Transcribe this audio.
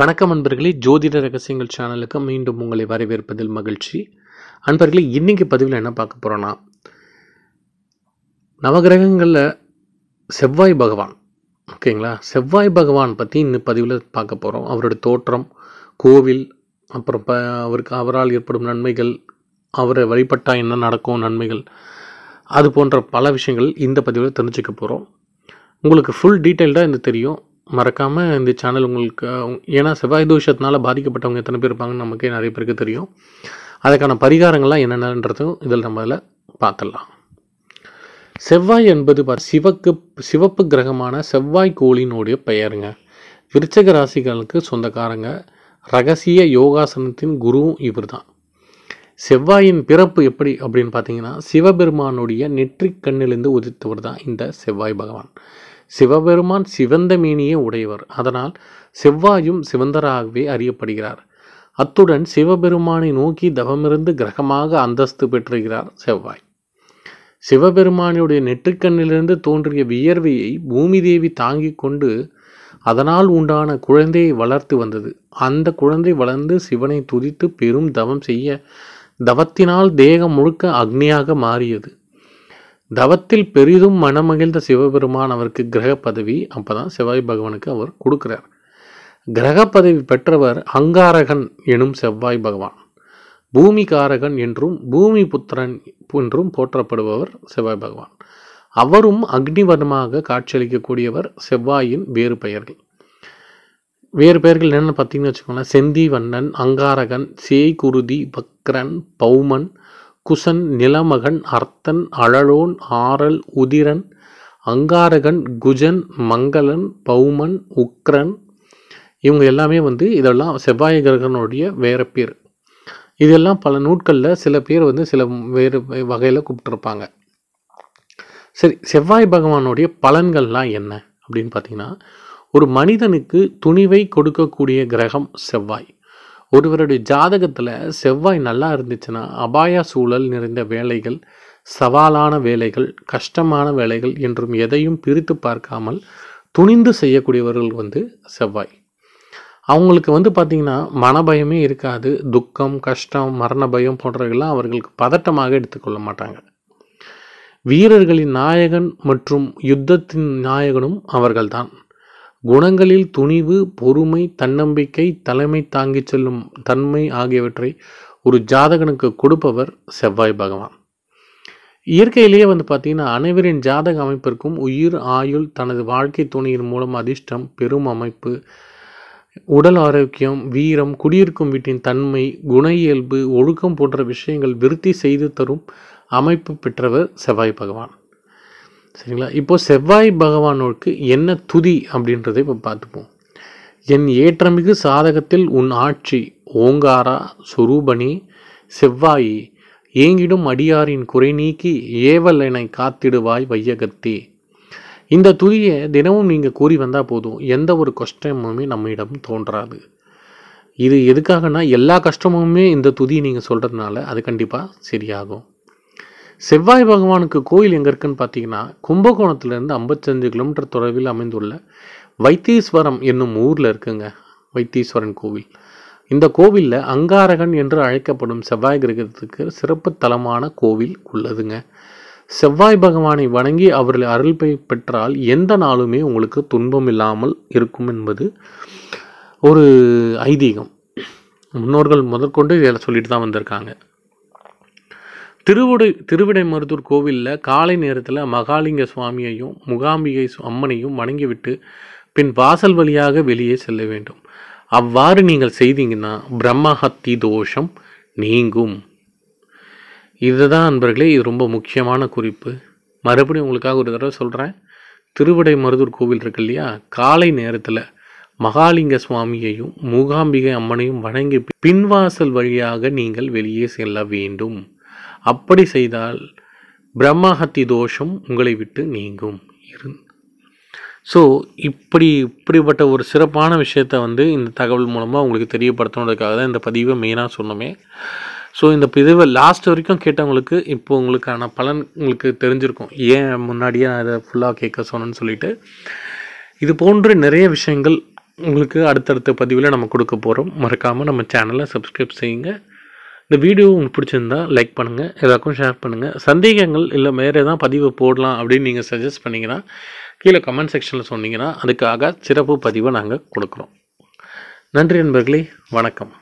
வணக்கம் அன்பர்களே ஜோதிட ரகசியங்கள் சேனலுக்கு மீண்டும் உங்களை வரவேற்பதில் மகிழ்ச்சி அன்பர்களே இன்றைக்கி பதிவில் என்ன பார்க்க போகிறோன்னா நவகிரகங்களில் செவ்வாய் பகவான் ஓகேங்களா செவ்வாய் பகவான் பற்றி இன்னும் பதிவில் பார்க்க போகிறோம் அவரோட தோற்றம் கோவில் அப்புறம் ப அவருக்கு அவரால் ஏற்படும் நன்மைகள் அவரை வழிபட்டால் என்ன நடக்கும் நன்மைகள் அது போன்ற பல விஷயங்கள் இந்த பதிவில் தெரிஞ்சுக்க போகிறோம் உங்களுக்கு ஃபுல் டீட்டெயில்டாக இந்த தெரியும் மறக்காமல் இந்த சேனல் உங்களுக்கு ஏன்னா செவ்வாய் தோஷத்தினால பாதிக்கப்பட்டவங்க எத்தனை பேர் இருப்பாங்கன்னு நமக்கே நிறைய பேருக்கு தெரியும் அதுக்கான பரிகாரங்கள்லாம் என்னென்னன்றதும் இதில் நம்ம அதில் பார்த்துடலாம் செவ்வாய் என்பது சிவக்கு சிவப்பு கிரகமான செவ்வாய் கோளினுடைய பெயருங்க விருச்சக ராசிகளுக்கு சொந்தக்காரங்க ரகசிய யோகாசனத்தின் குருவும் இவர் தான் செவ்வாயின் பிறப்பு எப்படி அப்படின்னு பார்த்தீங்கன்னா சிவபெருமானுடைய நெற்றிக் கண்ணிலிருந்து உதித்தவர் தான் இந்த செவ்வாய் பகவான் சிவபெருமான் சிவந்த மீனியே உடையவர் அதனால் செவ்வாயும் சிவந்தராகவே அறியப்படுகிறார் அத்துடன் சிவபெருமானை நோக்கி தவமிருந்து கிரகமாக அந்தஸ்து பெற்றுகிறார் செவ்வாய் சிவபெருமானுடைய நெற்றுக்கண்ணிலிருந்து தோன்றிய வியர்வையை பூமி தேவி தாங்கிக் கொண்டு அதனால் உண்டான குழந்தையை வளர்த்து வந்தது அந்த குழந்தை வளர்ந்து சிவனை துதித்து பெரும் தவம் செய்ய தவத்தினால் தேகம் முழுக்க அக்னியாக மாறியது தவத்தில் பெரிதும் மனமகிழ்ந்த சிவபெருமான் அவருக்கு கிரக பதவி அப்போ தான் செவ்வாய் பகவானுக்கு அவர் கொடுக்குறார் கிரக பதவி பெற்றவர் அங்காரகன் எனும் செவ்வாய் பகவான் பூமிகாரகன் என்றும் பூமி புத்திரன் என்றும் போற்றப்படுபவர் செவ்வாய் பகவான் அவரும் அக்னிவர்ணமாக காட்சியளிக்கக்கூடியவர் செவ்வாயின் வேறு பெயர்கள் வேறு பெயர்கள் என்னென்னு பார்த்தீங்கன்னு வச்சுக்கோங்களேன் செந்தி வண்ணன் அங்காரகன் சேய்குருதி குருதி பக்ரன் பௌமன் குசன் நிலமகன் அர்த்தன் அழலோன் ஆரல் உதிரன் அங்காரகன் குஜன் மங்களன் பௌமன் உக்ரன் இவங்க எல்லாமே வந்து இதெல்லாம் செவ்வாய் கிரகனுடைய வேற பேர் இதெல்லாம் பல நூட்களில் சில பேர் வந்து சில வேறு வகையில் கூப்பிட்டுருப்பாங்க சரி செவ்வாய் பகவானுடைய பலன்கள்லாம் என்ன அப்படின்னு பார்த்தீங்கன்னா ஒரு மனிதனுக்கு துணிவை கொடுக்கக்கூடிய கிரகம் செவ்வாய் ஒருவருடைய ஜாதகத்தில் செவ்வாய் நல்லா இருந்துச்சுன்னா அபாய சூழல் நிறைந்த வேலைகள் சவாலான வேலைகள் கஷ்டமான வேலைகள் என்றும் எதையும் பிரித்து பார்க்காமல் துணிந்து செய்யக்கூடியவர்கள் வந்து செவ்வாய் அவங்களுக்கு வந்து பார்த்திங்கன்னா மனபயமே இருக்காது துக்கம் கஷ்டம் மரண பயம் போன்றவைகள்லாம் அவர்களுக்கு பதட்டமாக எடுத்துக்கொள்ள மாட்டாங்க வீரர்களின் நாயகன் மற்றும் யுத்தத்தின் நாயகனும் அவர்கள்தான் குணங்களில் துணிவு பொறுமை தன்னம்பிக்கை தலைமை தாங்கி செல்லும் தன்மை ஆகியவற்றை ஒரு ஜாதகனுக்கு கொடுப்பவர் செவ்வாய் பகவான் இயற்கையிலேயே வந்து பார்த்திங்கன்னா அனைவரின் ஜாதக அமைப்பிற்கும் உயிர் ஆயுள் தனது வாழ்க்கை துணையின் மூலம் அதிர்ஷ்டம் பெரும் அமைப்பு உடல் ஆரோக்கியம் வீரம் குடியிருக்கும் வீட்டின் தன்மை குண இயல்பு ஒழுக்கம் போன்ற விஷயங்கள் விருத்தி செய்து தரும் அமைப்பு பெற்றவர் செவ்வாய் பகவான் சரிங்களா இப்போது செவ்வாய் பகவானோருக்கு என்ன துதி அப்படின்றத இப்போ பார்த்துப்போம் என் ஏற்றமிகு சாதகத்தில் உன் ஆட்சி ஓங்காரா சுரூபணி செவ்வாயி ஏங்கிடும் அடியாரின் குறை நீக்கி ஏவல் என காத்திடுவாய் வையகத்தே இந்த துதியை தினமும் நீங்கள் கூறி வந்தால் போதும் எந்த ஒரு கஷ்டமுமே நம்மிடம் தோன்றாது இது எதுக்காகனா எல்லா கஷ்டமுமே இந்த துதி நீங்கள் சொல்கிறதுனால அது கண்டிப்பாக சரியாகும் செவ்வாய் பகவானுக்கு கோயில் எங்கே இருக்குன்னு பார்த்தீங்கன்னா கும்பகோணத்துலேருந்து ஐம்பத்தஞ்சு கிலோமீட்டர் தொலைவில் அமைந்துள்ள வைத்தீஸ்வரம் என்னும் ஊரில் இருக்குங்க வைத்தீஸ்வரன் கோவில் இந்த கோவிலில் அங்காரகன் என்று அழைக்கப்படும் செவ்வாய் கிரகத்துக்கு சிறப்பு தலமான கோவில் உள்ளதுங்க செவ்வாய் பகவானை வணங்கி அவர்கள் அருள் பெற்றால் எந்த நாளுமே உங்களுக்கு துன்பம் இல்லாமல் இருக்கும் என்பது ஒரு ஐதீகம் முன்னோர்கள் முதற்கொண்டு இதில் சொல்லிட்டு தான் வந்திருக்காங்க திருவுடை திருவிடை மருதூர் கோவிலில் காலை நேரத்தில் மகாலிங்க சுவாமியையும் முகாம்பிகை அம்மனையும் வணங்கிவிட்டு பின் வாசல் வழியாக வெளியே செல்ல வேண்டும் அவ்வாறு நீங்கள் செய்தீங்கன்னா பிரம்மஹத்தி தோஷம் நீங்கும் இதுதான் அன்பர்களே இது ரொம்ப முக்கியமான குறிப்பு மறுபடியும் உங்களுக்காக ஒரு தடவை சொல்கிறேன் திருவிடை மருதூர் கோவில் இருக்கு இல்லையா காலை நேரத்தில் மகாலிங்க சுவாமியையும் மூகாம்பிகை அம்மனையும் வணங்கி பின்வாசல் வழியாக நீங்கள் வெளியே செல்ல வேண்டும் அப்படி செய்தால் பிரம்மஹத்தி தோஷம் உங்களை விட்டு நீங்கும் ஸோ இப்படி இப்படிப்பட்ட ஒரு சிறப்பான விஷயத்த வந்து இந்த தகவல் மூலமாக உங்களுக்கு தெரியப்படுத்தணுன்றதுக்காக தான் இந்த பதிவை மெயினாக சொன்னோமே ஸோ இந்த பதிவை லாஸ்ட் வரைக்கும் கேட்டவங்களுக்கு இப்போ உங்களுக்கான பலன் உங்களுக்கு தெரிஞ்சிருக்கும் ஏன் முன்னாடியே நான் அதை ஃபுல்லாக கேட்க சொன்னேன்னு சொல்லிட்டு இது போன்ற நிறைய விஷயங்கள் உங்களுக்கு அடுத்தடுத்த பதிவில் நம்ம கொடுக்க போகிறோம் மறக்காமல் நம்ம சேனலை சப்ஸ்கிரைப் செய்யுங்க இந்த வீடியோ உங்களுக்கு பிடிச்சிருந்தா லைக் பண்ணுங்கள் எல்லாருக்கும் ஷேர் பண்ணுங்கள் சந்தேகங்கள் இல்லை வேறு எதாவது பதிவு போடலாம் அப்படின்னு நீங்கள் சஜஸ்ட் பண்ணிங்கன்னா கீழே கமெண்ட் செக்ஷனில் சொன்னீங்கன்னா அதுக்காக சிறப்பு பதிவை நாங்கள் கொடுக்குறோம் நன்றி நண்பர்களே வணக்கம்